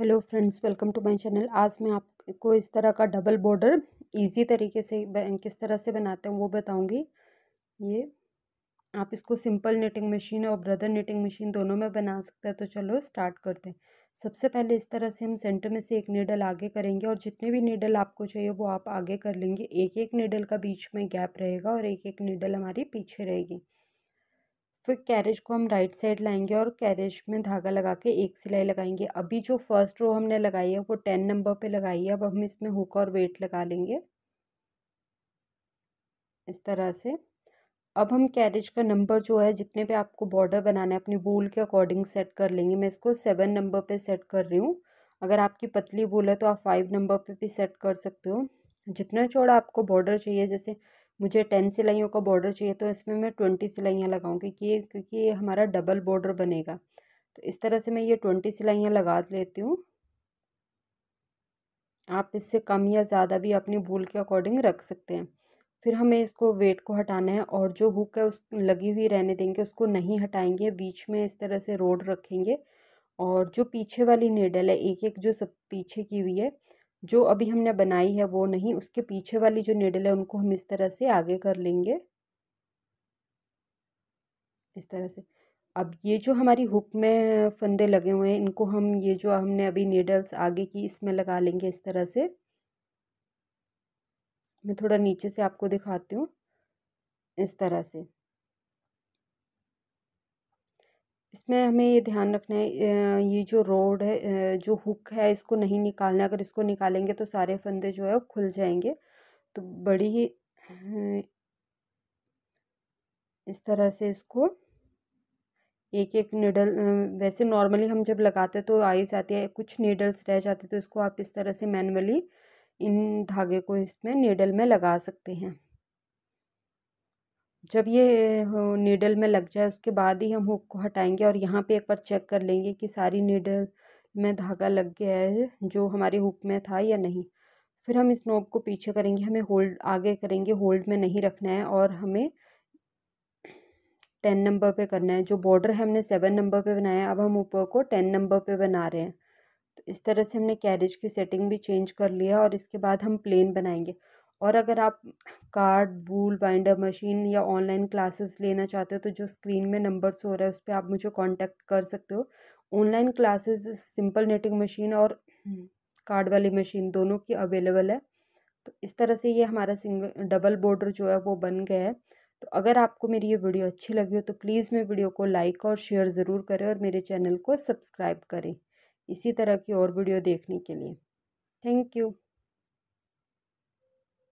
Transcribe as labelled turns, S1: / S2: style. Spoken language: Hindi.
S1: hello friends welcome to my channel आज मैं आपको इस तरह का डबल बॉर्डर इजी तरीके से किस तरह से बनाते हैं वो बताऊंगी ये आप इसको सिंपल नेटिंग मशीन और ब्रदर नेटिंग मशीन दोनों में बना सकते हैं तो चलो स्टार्ट करते हैं सबसे पहले इस तरह से हम सेंटर में से एक नीडल आगे करेंगे और जितने भी नीडल आपको चाहिए वो आप आगे कर लेंगे एक एक नीडल का बीच में गैप रहेगा और एक एक नीडल हमारी पीछे रहेगी फिर कैरेज को हम राइट साइड लाएंगे और कैरेज में धागा लगा के एक सिलाई लगाएंगे अभी जो फर्स्ट रो हमने लगाई है वो टेन नंबर पे लगाई है अब हम इसमें हुक और वेट लगा लेंगे इस तरह से अब हम कैरेज का नंबर जो है जितने पे आपको बॉर्डर बनाना है अपनी वूल के अकॉर्डिंग सेट कर लेंगे मैं इसको सेवन नंबर पर सेट कर रही हूँ अगर आपकी पतली वूल है तो आप फाइव नंबर पर भी सेट कर सकते हो जितना चौड़ा आपको बॉर्डर चाहिए जैसे मुझे टेन सिलाइयों का बॉर्डर चाहिए तो इसमें मैं ट्वेंटी सिलाइयाँ लगाऊँगी ये क्योंकि ये हमारा डबल बॉर्डर बनेगा तो इस तरह से मैं ये ट्वेंटी सिलाइयाँ लगा लेती हूँ आप इससे कम या ज़्यादा भी अपनी भूल के अकॉर्डिंग रख सकते हैं फिर हमें इसको वेट को हटाना है और जो हुक है उस लगी हुई रहने देंगे उसको नहीं हटाएंगे बीच में इस तरह से रोड रखेंगे और जो पीछे वाली नेडल है एक एक जो सब पीछे की हुई है जो अभी हमने बनाई है वो नहीं उसके पीछे वाली जो नीडल है उनको हम इस तरह से आगे कर लेंगे इस तरह से अब ये जो हमारी हुक में फंदे लगे हुए हैं इनको हम ये जो हमने अभी नीडल्स आगे की इसमें लगा लेंगे इस तरह से मैं थोड़ा नीचे से आपको दिखाती हूँ इस तरह से इसमें हमें ये ध्यान रखना है ये जो रोड है जो हुक है इसको नहीं निकालना अगर इसको निकालेंगे तो सारे फंदे जो है वो खुल जाएंगे तो बड़ी ही इस तरह से इसको एक एक नीडल वैसे नॉर्मली हम जब लगाते तो आई जाती है कुछ नीडल्स रह जाते तो इसको आप इस तरह से मैनुअली इन धागे को इसमें नीडल में लगा सकते हैं जब ये नीडल में लग जाए उसके बाद ही हम हुक को हटाएंगे और यहाँ पे एक बार चेक कर लेंगे कि सारी नीडल में धागा लग गया है जो हमारे हुक में था या नहीं फिर हम इस नोब को पीछे करेंगे हमें होल्ड आगे करेंगे होल्ड में नहीं रखना है और हमें टेन नंबर पे करना है जो बॉर्डर है हमने सेवन नंबर पे बनाया अब हम ऊपर को टेन नंबर पे बना रहे हैं तो इस तरह से हमने कैरेज की सेटिंग भी चेंज कर लिया और इसके बाद हम प्लेन बनाएंगे और अगर आप कार्ड वूल बाइंडर मशीन या ऑनलाइन क्लासेस लेना चाहते हो तो जो स्क्रीन में नंबर हो रहा है उस पर आप मुझे कांटेक्ट कर सकते हो online classes simple knitting machine और कार्ड वाली मशीन दोनों की अवेलेबल है तो इस तरह से ये हमारा सिंगल डबल बॉर्डर जो है वो बन गया है तो अगर आपको मेरी ये वीडियो अच्छी लगी हो तो प्लीज़ मेरे वीडियो को लाइक और शेयर ज़रूर करें और मेरे चैनल को सब्सक्राइब करें इसी तरह की और वीडियो देखने के लिए थैंक यू